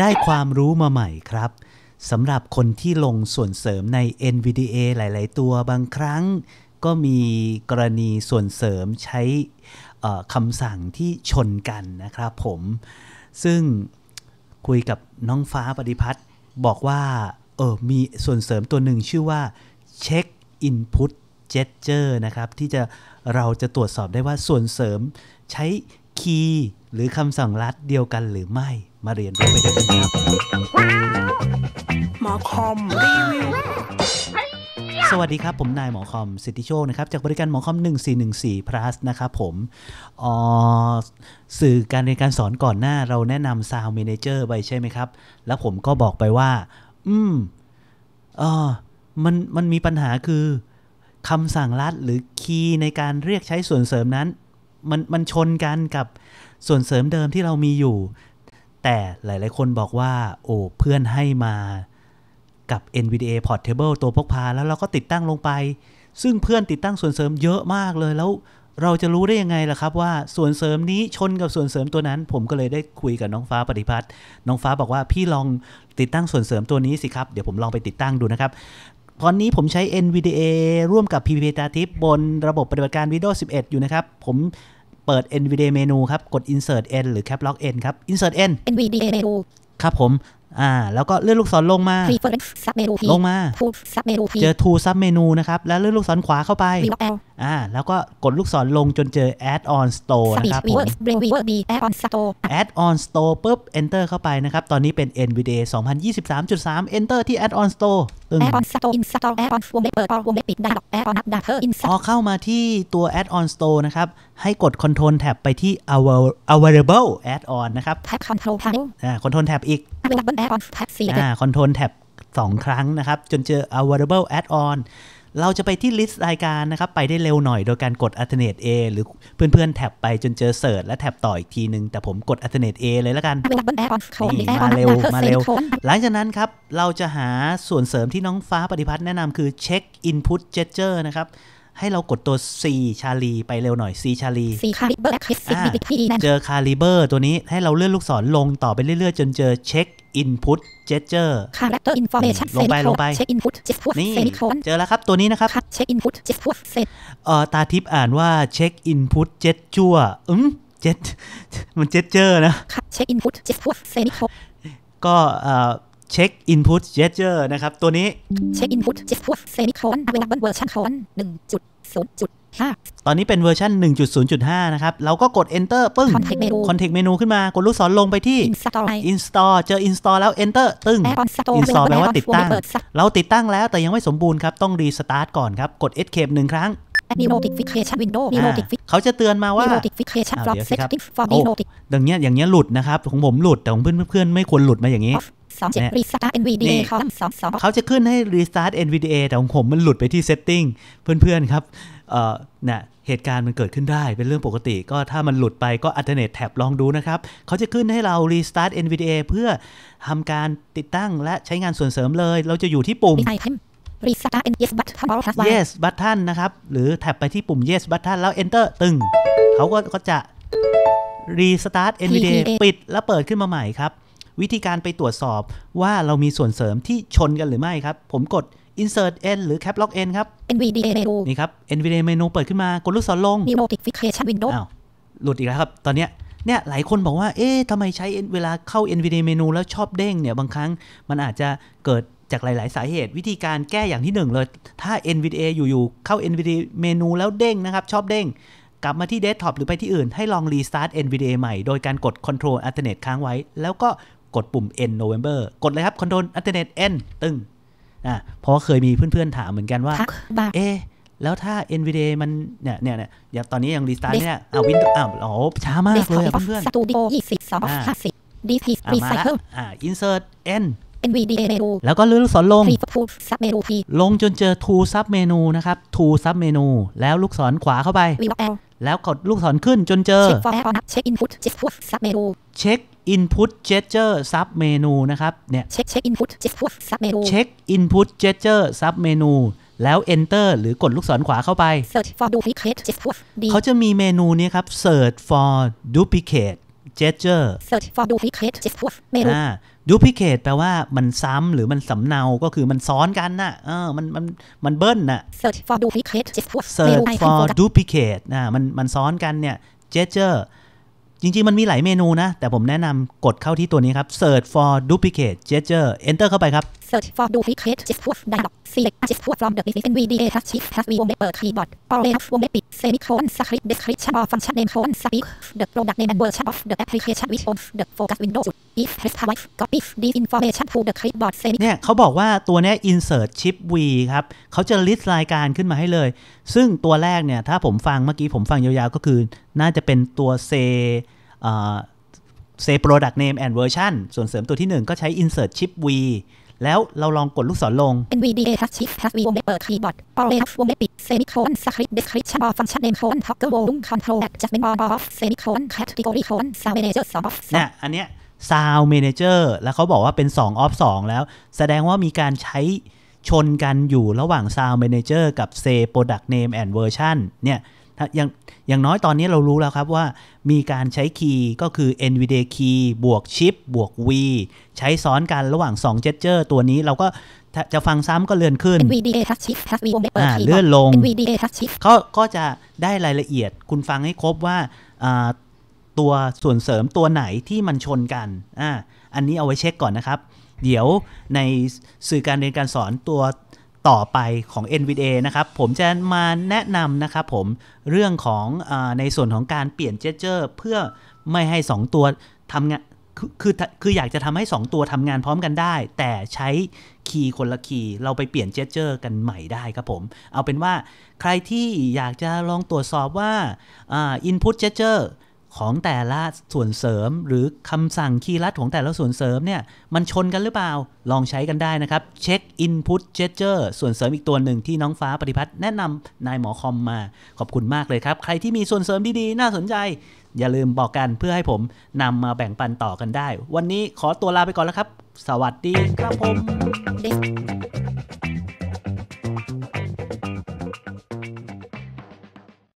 ได้ความรู้มาใหม่ครับสำหรับคนที่ลงส่วนเสริมใน NVDA หลาย ๆ ตัวบางครั้ง ก็มีกรณีส่วนเสริมใช้คำสั่งที่ชนกันนะครับผม ซึ่งคุยกับน้องฟ้าปฏิพัฒน์บอกว่าเออมีส่วนเสริมตัวหนึ่งชื่อว่า Check Input Gesture นะครับ ที่จะเราจะตรวจสอบได้ว่าส่วนเสริมใช้คีย์หรือคำสั่งลัดเดียวกันหรือไม่ มาเรียนรู้ไปด้วยกันครับหมอคอมรีวิวสวัสดีครับผมนายหมอคอม สิทธิโชคนะครับ จากบริการหมอคอม 1414 plus นะครับผมสื่อการเรียนการสอนก่อนหน้าเราแนะนำ sound manager ไปใช่ไหมครับ แล้วผมก็บอกไปว่า อืมเออมันมันมีปัญหาคือคำสั่งลัดหรือคีย์ในการเรียกใช้ส่วนเสริมนั้นมันมันชนกันกับส่วนเสริมเดิมที่เรามีอยู่ แต่หลาย ๆ คนบอกว่าโอ้เพื่อนให้มา กับ NVDA Portable ตัวพกพาแล้วเราก็ติดตั้งลงไป ซึ่งเพื่อนติดตั้งส่วนเสริมเยอะมากเลยแล้วเราจะรู้ได้ยังไงล่ะครับว่าส่วนเสริมนี้ชนกับส่วนเสริมตัวนั้น ผมก็เลยได้คุยกับน้องฟ้าปฏิพัฒน์น้องฟ้าบอกว่าพี่ลองติดตั้งส่วนเสริมตัวนี้สิครับ เดี๋ยวผมลองไปติดตั้งดูนะครับตอนนี้ผมใช้ NVDA ร่วมกับ p p t a t i p บนระบบปฏิบัติการ Windows 11 อยู่นะครับ ผมเปิด NVDA เมนูครับ กด Insert N หรือ Cap Lock N ครับ Insert N NVDA เมนู ครับผมอ่าแล้วก็เลื่อนลูกศรลงมาลงมาเจอ to sub menu นะครับ แล้วเลื่อนลูกศรขวาเข้าไปอ่าแล้วก็กดลูกศรลงจนเจอ add on store นะครับผม add on store add on store ปุ๊บ enter เข้าไปนะครับ ตอนนี้เป็น n v d a 2023.3 enter ที่ add on store ตึง add on store install add on วงเล็บเปิดวงเล็บปิดได้ add on ดอ install อเข้ามาที่ตัว add on store นะครับให้กดคอนโทรลแท็บไปที่ Available Add-on นะครับ Tab Control Tab อ่าทรลแท็บอีกคอนโทร b l e Add-on อ่าครั้งนะครับ จนเจอ Available Add-on เราจะไปที่ลิสต์รายการนะครับ ไปได้เร็วหน่อยโดยการกด alternate A หรือเพื่อนๆ แท็บไปจนเจอเสิร์ชและแท็บต่ออีกทีนึง แต่ผมกด alternate A เลยแล้วกันนี่มาเร็วมาเร็ว หลังจากนั้นครับ เราจะหาส่วนเสริมที่น้องฟ้าปฏิพัฒน์แนะนำคือ check input gesture นะครับให้เรากดตัว C ชาลี ไปเร็วหน่อย C ชาลี C คาลิเบอร์เจอคาลิเบอร์ตัวนี้ให้เราเลื่อนลูกศรลงต่อไปเรื่อยๆ จนเจอเช็คอินพุตเจสเจอร์คาแรคเตอร์อินฟอร์เมชันลงไปลงไปเช็คอินพุตเจสพุตเซมิโคนเจอแล้วครับ ตัวนี้นะครับเช็คอินพุตเจสพุตเซตเออตาทิพย์อ่านว่าเช็คอินพุตเจสจั่วอืมเจสมันเจสเจอร์นะเช็คอินพุตเจสพุตเซมิโคนก็เออช็คอินพุตเจสเจอร์นะครับ ตัวนี้เช็คอินพุตเจสเจอร์เซมิคอนเวลเบิลเวอร์ชันคอนหนึ่งจุดศูนย์จุดห้าตอนนี้เป็นเวอร์ชันหนึ่งจุดศูนย์จุดห้านะครับ เราก็กด enter ปึ้งคอนเทกต์เมนูขึ้นมา กดลูกศรลงไปที่ install, เจอ install แล้ว enter ตึ้ง install แปลว่าติดตั้ง เราติดตั้งแล้วแต่ยังไม่สมบูรณ์ครับ ต้องรีสตาร์ทก่อนครับ กด escape หนึ่งครั้งเขาจะเตือนมาว่า n o t i ย่างเงี้ยอย่างเงี้ยหลุดนะครับของผมหลุดแต่ของเพื่อนเพื่อนไม่ควรหลุดมาอย่างนี้สองเจ็ดรีสตาร์ท NVDA คอลัมน์สองสองเขาจะขึ้นให้รีสตาร์ท NVDA แต่ของผมมันหลุดไปที่เซตติ้งเพื่อนๆครับเนี่ยเหตุการณ์มันเกิดขึ้นได้เป็นเรื่องปกติก็ถ้ามันหลุดไปก็อัลเทอร์เนทแท็บลองดูนะครับ เขาจะขึ้นให้เรารีสตาร์ท NVDA เพื่อทำการติดตั้งและใช้งานส่วนเสริมเลย เราจะอยู่ที่ปุ่ม restart yes button yes button นะครับ หรือแท็บไปที่ปุ่ม yes button แล้ว enter ตึงเขาก็จะรีสตาร์ท NVDA ปิดแล้วเปิดขึ้นมาใหม่ครับวิธีการไปตรวจสอบว่าเรามีส่วนเสริมที่ชนกันหรือไม่ครับ ผมกด insert n หรือ cap lock n ครับ nvda menu นี่ครับ nvda menu เปิดขึ้นมากดลูกศรลง notification window อ้าวหลุดอีกแล้วครับ ตอนเนี้ยเนี่ยหลายคนบอกว่าเอ๊ะทำไมใช้เวลาเข้า NVDA เมนูแล้วชอบเด้งเนี่ยบางครั้งมันอาจจะเกิดจากหลาย ๆ สาเหตุ วิธีการแก้อย่างที่หนึ่งเลย ถ้า NVDA อยู่ๆ เข้า NVDA เมนูแล้วเด้งนะครับชอบเด้งกลับมาที่เดสก์ท็อปหรือไปที่อื่น ให้ลองรีสตาร์ท NVDA ใหม่ โดยการกด Control Alternate ค้างไว้แล้วก็กดปุ่ม end November กดเลยครับ Control Alternate N ตึงนะเพราะเคยมีเพื่อนๆถามเหมือนกันว่า เอ๊แล้วถ้า NVDA มัน เนี่ยเนี่ยเนี่ยอย่างตอนนี้ยังรีสตาร์ทเนี่ยอ่าววินอ้าวโอ้ช้ามากเลยเพื่อนสตูดิโอยี่สิบสองห้าสิบดีพีรีไซเคิลอ่า insert n NVDA menu แล้วก็เลื่อนลูกศรลง to sub menu ลงจนเจอ to o l sub menu นะครับ to o l sub menu แล้วลูกศรขวาเข้าไป แล้วกดลูกศรขึ้นจนเจอ check for error check input check sub menu check input gesture sub menu นะครับ เนี่ย check input gesture sub menu check input gesture sub menu แล้ว enter หรือกดลูกศรขวาเข้าไป search for duplicate gesture เขาจะมีเมนูนี้ครับ search for duplicate gesture search for duplicate gesture menu duplicate แปลว่ามันซ้ำหรือมันสำเนาก็คือมันซ้อนกันนะ่ะเออมัน มัน มันเบิ้ลน่ะ search for duplicate gesture search for duplicate น่ามัน มันซ้อนกันเนี่ย gesture จริงๆ มันมีหลายเมนูนะ แต่ผมแนะนำกดเข้าที่ตัวนี้ครับ search for duplicate gesture enter เข้าไปครับ search for duplicate gesture dialog select gesture from the list nvda plus shift p l s v วงเล็บเปิด keyboard all else วงเล็บปิด semicolon script description or function name colon speak the product name and version of the application which owns the focus window if press twice copy this information to the c l i p b o a r d เนี่ย เขาบอกว่าตัวนี้ insert c h i p v ครับ เขาจะ list รายการขึ้นมาให้เลยซึ่งตัวแรกเนี่ย ถ้าผมฟังเมื่อกี้ ผมฟังยาวๆก็คือน่าจะเป็นตัวเซเซ product name and version ส่วนเสริมตัวที่ 1 ก็ใช้ insert chip v แล้วเราลองกดลูกศรลง NVDA Touch Chip Touch V วงเล็บเปิดคีย์บอร์ด All A Touch วงเล็บปิด Semicolon Script Description Or Function Name Colon Toggle Volume Control Adjustment Or Off Semicolon Category Colon Sound Manager 2 Off เนี่ยอันเนี้ย Sound Manager แล้วเขาบอกว่าเป็น 2 Off 2 แล้ว แสดงว่ามีการใช้ชนกันอยู่ระหว่าง Sound Manager กับ Say Product Name and Version เนี่ยอย่างอย่างน้อยตอนนี้เรารู้แล้วครับว่ามีการใช้คีย์ก็คือ NVDA key บวกชิปบวก V ใช้ซ้อนกันระหว่าง2 gesture ตัวนี้ เราก็จะฟังซ้ำก็เลื่อนขึ้น NVDA touch shift t u V วงเล็บเปิดเลื่อนลง NVDA touch shift เขาก็จะได้รายละเอียดคุณฟังให้ครบว่า ตัวส่วนเสริมตัวไหนที่มันชนกันอ่าอันนี้เอาไว้เช็คก่อนนะครับเดี๋ยว ในสื่อการเรียนการสอนตัวต่อไปของ NVDA นะครับผมจะมาแนะนำนะครับผม เรื่องของอในส่วนของการเปลี่ยนเจเจอร์เพื่อไม่ให้2ตัวทำงานคือคืออยากจะทำให้ 2 ตัวทำงานพร้อมกันได้ แต่ใช้คีย์คนละคีย์เราไปเปลี่ยนเจเจอร์กันใหม่ได้ครับผม เอาเป็นว่าใครที่อยากจะลองตรวจสอบว่าอนพุตเจสเจอร์ของแต่ละส่วนเสริมหรือคำสั่งคีย์ลัดของแต่ละส่วนเสริมเนี่ย มันชนกันหรือเปล่า ลองใช้กันได้นะครับเช็คอนพุตเจสเจอร์ส่วนเสริมอีกตัวหนึ่งที่น้องฟ้าปฏิพัฒน์แนะนำนายหมอคอมมา ขอบคุณมากเลยครับ ใครที่มีส่วนเสริมดีๆ น่าสนใจ อย่าลืมบอกกันเพื่อให้ผมนำมาแบ่งปันต่อกันได้ วันนี้ขอตัวลาไปก่อนแล้วครับ สวัสดี ครับผม